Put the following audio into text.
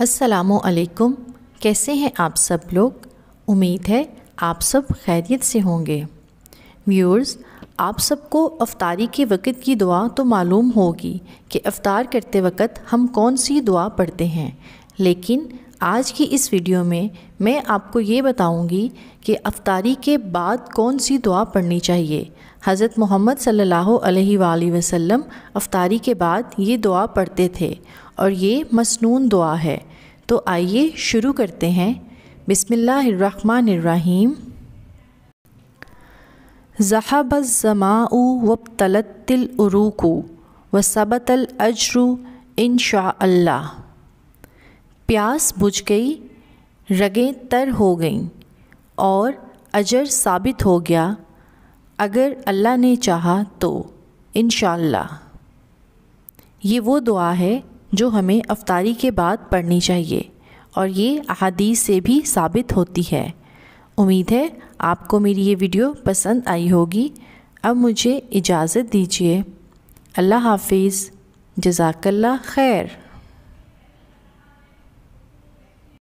असलकुम कैसे हैं आप सब लोग उम्मीद है आप सब खैरियत से होंगे व्यूअर्स आप सबको अफ्तारी के वक़्त की दुआ तो मालूम होगी कि अफ्तार करते वक़्त हम कौन सी दुआ पढ़ते हैं लेकिन आज की इस वीडियो में मैं आपको ये बताऊंगी कि अफ्तारी के बाद कौन सी दुआ पढ़नी चाहिए हज़रत मोहम्मद सल्लल्लाहु अलैहि वसल्लम अफ्तारी के बाद ये दुआ पढ़ते थे और ये मसनून दुआ है तो आइए शुरू करते हैं बिसमीम ज़हाबज़माऊ वबतलतिल उरूकू वसबतल अजरू इन शाह प्यास बुझ गई रगें तर हो गईं और अजर साबित हो गया अगर अल्लाह ने चाहा तो इन ये वो दुआ है जो हमें अफ्तारी के बाद पढ़नी चाहिए और ये अहदीस से भी साबित होती है उम्मीद है आपको मेरी ये वीडियो पसंद आई होगी अब मुझे इजाज़त दीजिए अल्लाह हाफिज़ जजाकल्ला खैर